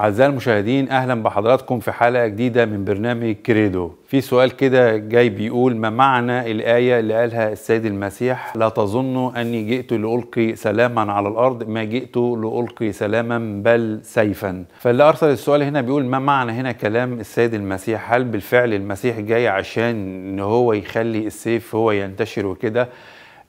أعزائي المشاهدين أهلا بحضراتكم في حلقة جديدة من برنامج كريدو في سؤال كده جاي بيقول ما معنى الآية اللي قالها السيد المسيح لا تظنوا أني جئت لألقي سلاما على الأرض ما جئت لألقي سلاما بل سيفا فاللي أرسل السؤال هنا بيقول ما معنى هنا كلام السيد المسيح هل بالفعل المسيح جاي عشان إن هو يخلي السيف هو ينتشر وكده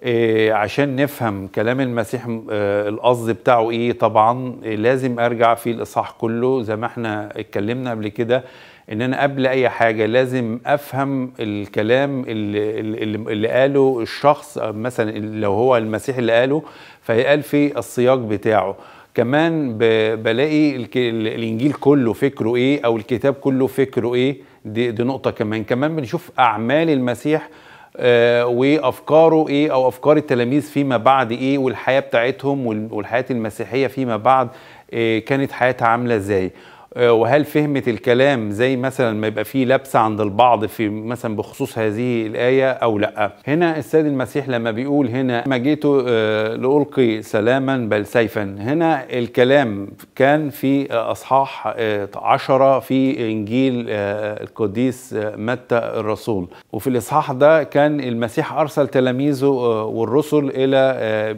إيه عشان نفهم كلام المسيح آه، القصد بتاعه ايه طبعا إيه لازم ارجع في الاصحاح كله زي ما احنا اتكلمنا قبل كده ان انا قبل اي حاجه لازم افهم الكلام اللي, اللي, اللي قاله الشخص مثلا لو هو المسيح اللي قاله فيقال في السياق بتاعه كمان بلاقي الانجيل كله فكره ايه او الكتاب كله فكره ايه دي, دي نقطه كمان كمان بنشوف اعمال المسيح آه، وافكاره ايه او افكار التلاميذ فيما بعد ايه والحياه بتاعتهم والحياه المسيحيه فيما بعد آه، كانت حياتها عامله ازاي آه، وهل فهمت الكلام زي مثلا ما يبقى فيه لبسة عند البعض في مثلا بخصوص هذه الآية أو لا هنا السيد المسيح لما بيقول هنا ما جيت آه، لألقي سلاما بل سيفا هنا الكلام كان في أصحاح آه، عشرة في إنجيل القديس متى الرسول وفي الإصحاح ده كان المسيح أرسل تلاميذه والرسل إلى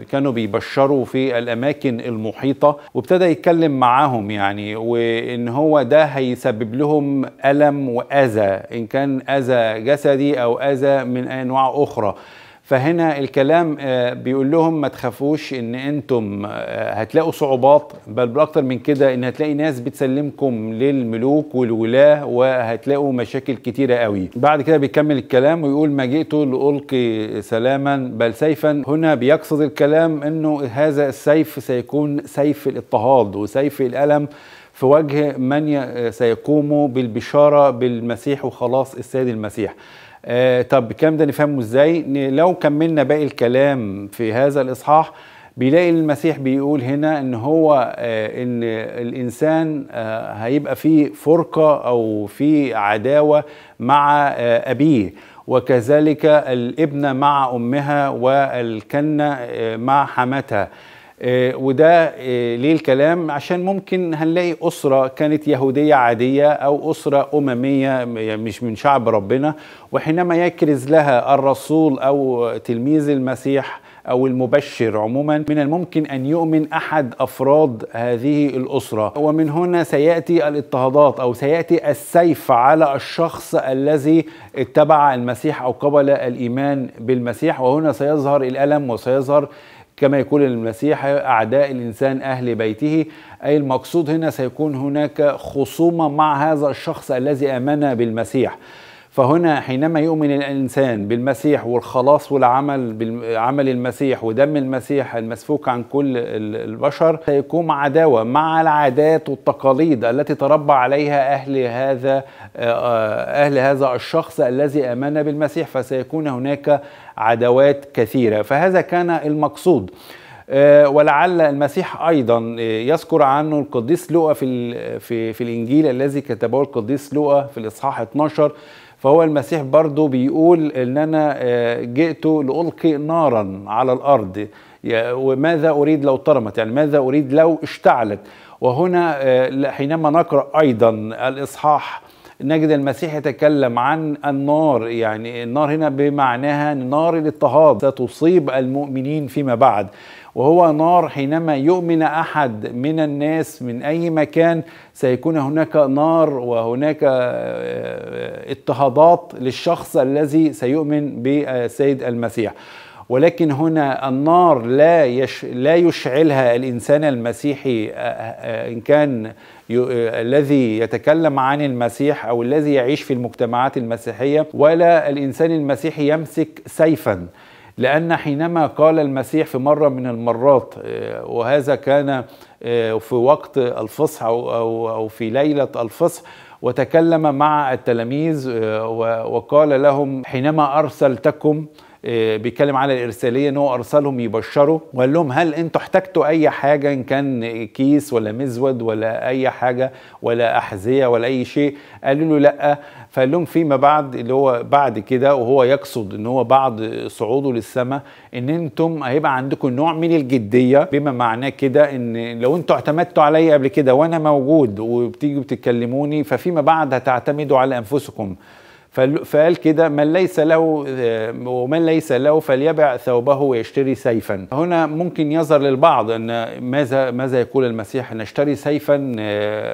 كانوا بيبشروا في الأماكن المحيطة وابتدى يتكلم معاهم يعني وإن ان هو ده هيسبب لهم الم واذى ان كان اذى جسدي او اذى من انواع اخرى فهنا الكلام آه، بيقول لهم ما تخافوش ان انتم آه، هتلاقوا صعوبات بل باكتر من كده ان هتلاقي ناس بتسلمكم للملوك والولاه وهتلاقوا مشاكل كتيره قوي بعد كده بيكمل الكلام ويقول ما جئت لالقي سلاما بل سيفا هنا بيقصد الكلام انه هذا السيف سيكون سيف الاضطهاد وسيف الالم في وجه من سيقوم بالبشارة بالمسيح وخلاص السيد المسيح آه طب الكلام ده نفهمه ازاي لو كملنا باقي الكلام في هذا الإصحاح بيلاقي المسيح بيقول هنا ان هو آه ان الانسان آه هيبقى فيه فرقه او فيه عداوه مع آه ابيه وكذلك الابنه مع امها والكنه آه، مع حماتها آه، وده آه، ليه الكلام عشان ممكن هنلاقي أسرة كانت يهودية عادية أو أسرة أممية يعني مش من شعب ربنا وحينما يكرز لها الرسول أو تلميذ المسيح أو المبشر عموما من الممكن أن يؤمن أحد أفراد هذه الأسرة ومن هنا سيأتي الاضطهادات أو سيأتي السيف على الشخص الذي اتبع المسيح أو قبل الإيمان بالمسيح وهنا سيظهر الألم وسيظهر كما يقول المسيح أعداء الإنسان أهل بيته أي المقصود هنا سيكون هناك خصومة مع هذا الشخص الذي آمن بالمسيح فهنا حينما يؤمن الإنسان بالمسيح والخلاص والعمل بعمل المسيح ودم المسيح المسفوك عن كل البشر سيقوم عداوة مع العادات والتقاليد التي تربى عليها أهل هذا آه، آه، أهل هذا الشخص الذي آمن بالمسيح فسيكون هناك عداوات كثيرة فهذا كان المقصود آه، ولعل المسيح ايضا يذكر عنه القديس لوقا في في في الانجيل الذي كتبه القديس لوقا في الاصحاح 12 فهو المسيح برضو بيقول ان انا آه، جئت لالقي نارا على الارض وماذا اريد لو طرمت يعني ماذا اريد لو اشتعلت وهنا آه، حينما نقرا ايضا الاصحاح نجد المسيح يتكلم عن النار يعني النار هنا بمعناها نار الاضطهاد ستصيب المؤمنين فيما بعد وهو نار حينما يؤمن احد من الناس من اي مكان سيكون هناك نار وهناك آه، اضطهادات للشخص الذي سيؤمن بالسيد المسيح ولكن هنا النار لا يش لا يشعلها الانسان المسيحي آه، آه، ان كان آه، الذي يتكلم عن المسيح او الذي يعيش في المجتمعات المسيحيه ولا الانسان المسيحي يمسك سيفا لأن حينما قال المسيح في مرة من المرات آه، وهذا كان آه، في وقت الفصح أو في ليلة الفصح وتكلم مع التلاميذ وقال لهم حينما أرسلتكم آه، بيتكلم على الارساليه ان هو ارسلهم يبشروا وقال لهم هل انتوا احتجتوا اي حاجه ان كان كيس ولا مزود ولا اي حاجه ولا احذيه ولا اي شيء قالوا له لا فقال لهم فيما بعد اللي هو بعد كده وهو يقصد ان هو بعد صعوده للسماء ان انتم هيبقى عندكم نوع من الجديه بما معناه كده ان لو انتوا اعتمدتوا عليا قبل كده وانا موجود وبتيجوا بتكلموني ففيما بعد هتعتمدوا على انفسكم فقال كده من ليس له ومن ليس له فليبع ثوبه ويشتري سيفا هنا ممكن يظهر للبعض ان ماذا ماذا يقول المسيح نشتري سيفا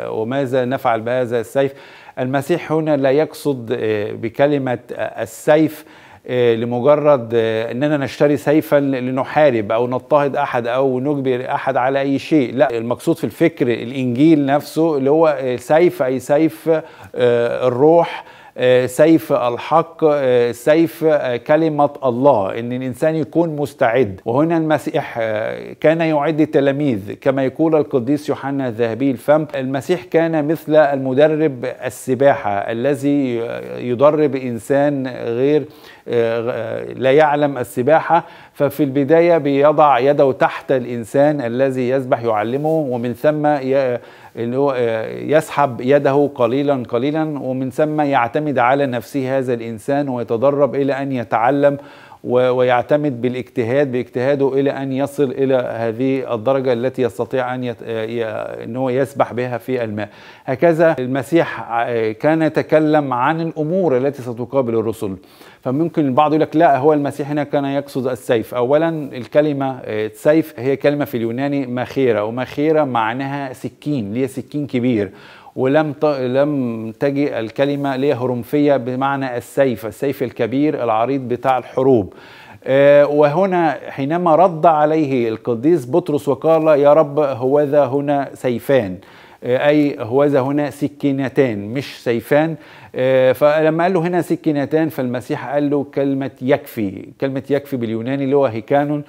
وماذا نفعل بهذا السيف المسيح هنا لا يقصد آه، بكلمه آه، السيف آه، لمجرد اننا نشتري سيفا لنحارب او نضطهد احد او نجبر احد على اي شيء لا المقصود في الفكر الانجيل نفسه اللي هو سيف اي سيف الروح آه، سيف الحق آه، سيف آه، كلمة الله إن الإنسان يكون مستعد وهنا المسيح كان يعد التلاميذ كما يقول القديس يوحنا الذهبي الفم المسيح كان مثل المدرب السباحة الذي يدرب إنسان غير لا يعلم السباحة ففي البداية بيضع يده تحت الإنسان الذي يسبح يعلمه ومن ثم آه، يسحب يده قليلا قليلا ومن ثم يعتمد على نفسه هذا الإنسان ويتدرب إلى أن يتعلم ويعتمد بالاجتهاد باجتهاده إلى أن يصل إلى هذه الدرجة التي يستطيع أن يت... هو يسبح بها في الماء هكذا المسيح آه، كان يتكلم عن الأمور التي ستقابل الرسل فممكن البعض يقول لك لا هو المسيح هنا كان يقصد السيف اولا الكلمه آه، سيف هي كلمه في اليوناني مخيره ومخيره معناها سكين ليه سكين كبير ولم لم تجي الكلمه هرمفيه بمعنى السيف السيف الكبير العريض بتاع الحروب آه، وهنا حينما رد عليه القديس بطرس وقال يا رب هوذا هنا سيفان آه، أي هوذا هنا سكينتان مش سيفان آه، فلما قال له هنا سكينتان فالمسيح قال له كلمة يكفي كلمة يكفي باليوناني اللي هو هيكانون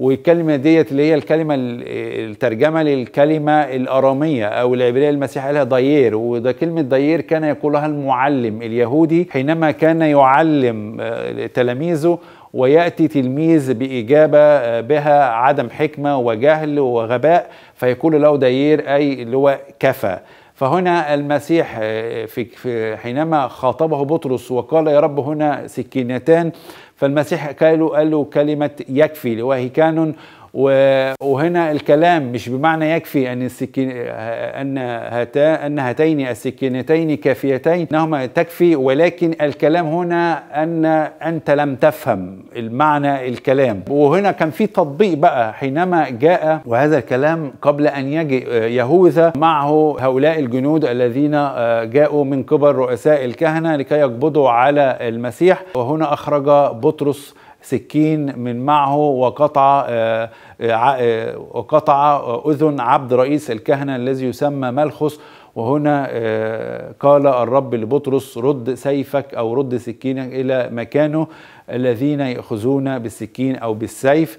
والكلمة ديت اللي هي الكلمة الترجمة للكلمة الأرامية أو العبرية المسيح لها ضيير وده كلمة ضيير كان يقولها المعلم اليهودي حينما كان يعلم آه، تلاميذه وياتي تلميذ باجابه آه، بها عدم حكمه وجهل وغباء فيقول له ضيير اي اللي هو كفى فهنا المسيح آه، في حينما خاطبه بطرس وقال يا رب هنا سكينتان فالمسيح قال له كلمة يكفي وهي كان وهنا الكلام مش بمعنى يكفي ان السكين ان هتا ان هاتين السكينتين كافيتين انهما تكفي ولكن الكلام هنا ان انت لم تفهم المعنى الكلام وهنا كان في تطبيق بقى حينما جاء وهذا الكلام قبل ان يجي آه، يهوذا معه هؤلاء الجنود الذين آه، جاءوا من قبل رؤساء الكهنه لكي يقبضوا على المسيح وهنا اخرج بطرس سكين من معه وقطع آه، آه، آه، وقطع أذن عبد رئيس الكهنة الذي يسمى ملخص وهنا قال الرب لبطرس رد سيفك أو رد سكينك إلى مكانه الذين يأخذون بالسكين أو بالسيف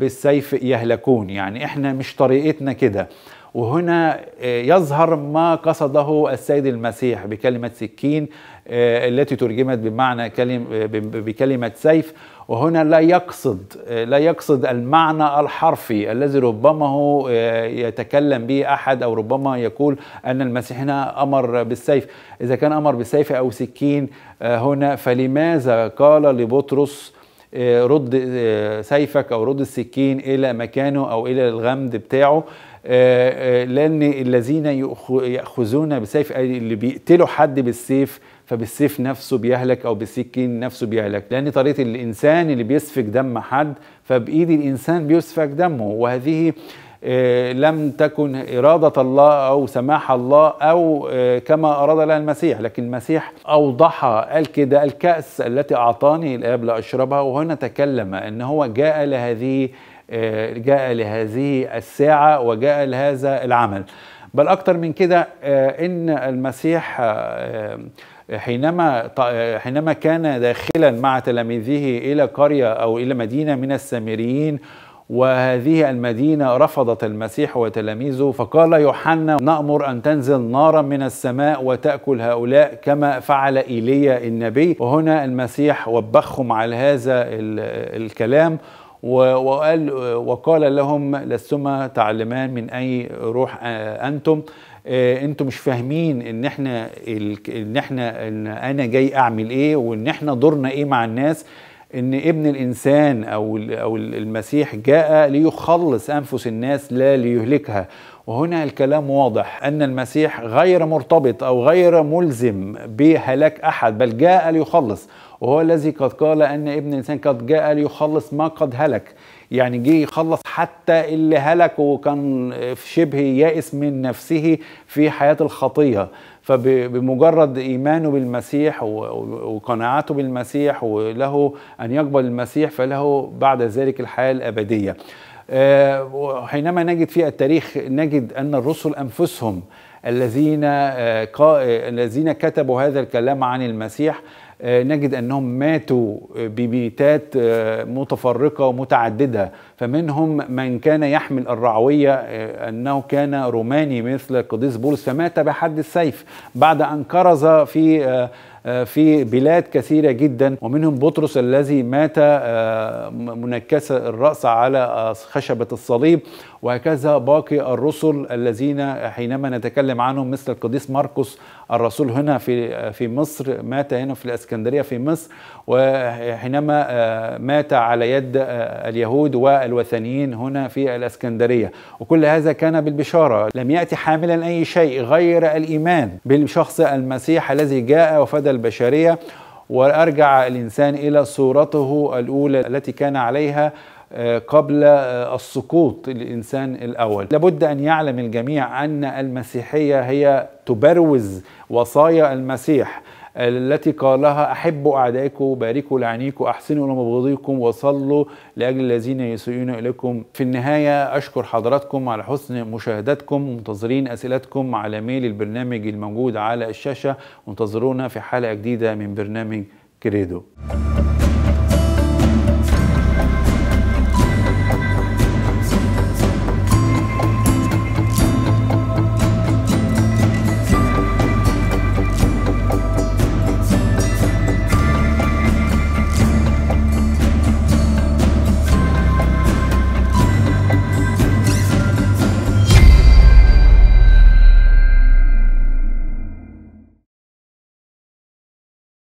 بالسيف يهلكون يعني إحنا مش طريقتنا كده وهنا آه، يظهر ما قصده السيد المسيح بكلمة سكين آه، التي ترجمت بمعنى كلمة آه، بكلمة سيف وهنا لا يقصد لا يقصد المعنى الحرفي الذي ربما هو يتكلم به احد او ربما يقول ان المسيح هنا امر بالسيف اذا كان امر بالسيف او سكين هنا فلماذا قال لبطرس آه، رد آه، سيفك او رد السكين الى مكانه او الى الغمد بتاعه آه، لان الذين ياخذون بسيف اللي بيقتلوا حد بالسيف فبالسيف نفسه بيهلك او بالسكين نفسه بيهلك لان طريقه الانسان اللي بيسفك دم حد فبايد الانسان بيسفك دمه وهذه آه، لم تكن إرادة الله أو سماح الله أو آه، كما أراد لها المسيح لكن المسيح أوضح قال كده الكأس التي أعطاني الآب لأشربها وهنا تكلم أن هو جاء لهذه آه، جاء لهذه الساعة وجاء لهذا العمل بل أكثر من كده إن المسيح حينما حينما كان داخلا مع تلاميذه إلى قرية أو إلى مدينة من السامريين وهذه المدينة رفضت المسيح وتلاميذه فقال يوحنا نأمر أن تنزل نارا من السماء وتأكل هؤلاء كما فعل إيليا النبي وهنا المسيح وبخهم على هذا الكلام وقال, وقال لهم لستما تعلمان من أي روح أنتم انتم مش فاهمين ان احنا ان احنا ان انا جاي اعمل ايه وان احنا دورنا ايه مع الناس ان ابن الانسان او او المسيح جاء ليخلص انفس الناس لا ليهلكها وهنا الكلام واضح ان المسيح غير مرتبط او غير ملزم بهلاك احد بل جاء ليخلص وهو الذي قد قال ان ابن الانسان قد جاء ليخلص ما قد هلك يعني جه يخلص حتى اللي هلك وكان شبه يائس من نفسه في حياه الخطيه فبمجرد إيمانه بالمسيح وقناعته بالمسيح وله أن يقبل المسيح فله بعد ذلك الحياة الأبدية آه، حينما نجد في التاريخ نجد أن الرسل أنفسهم الذين آه، الذين كتبوا هذا الكلام عن المسيح آه، نجد أنهم ماتوا بميتات متفرقة ومتعددة فمنهم من كان يحمل الرعوية آه، أنه كان روماني مثل القديس بولس فمات بحد السيف بعد أن كرز في آه، آه، في بلاد كثيرة جدا ومنهم بطرس الذي مات منكس الرأس على خشبة الصليب وهكذا باقي الرسل الذين حينما نتكلم عنهم مثل القديس ماركوس الرسول هنا في في مصر مات هنا في الاسكندريه في مصر وحينما مات على يد اليهود الوثنيين هنا في الاسكندريه وكل هذا كان بالبشاره لم ياتي حاملا اي شيء غير الايمان بالشخص المسيح الذي جاء وفدى البشريه وارجع الانسان الى صورته الاولى التي كان عليها آه، قبل آه، السقوط الانسان الاول لابد ان يعلم الجميع ان المسيحيه هي تبروز وصايا المسيح التي قالها أحبوا أعدائكم باركوا لعينيكم أحسنوا لمبغضيكم وصلوا لأجل الذين يسيئون إليكم في النهاية أشكر حضراتكم على حسن مشاهدتكم منتظرين أسئلتكم على ميل البرنامج الموجود على الشاشة وانتظرونا في حلقة جديدة من برنامج كريدو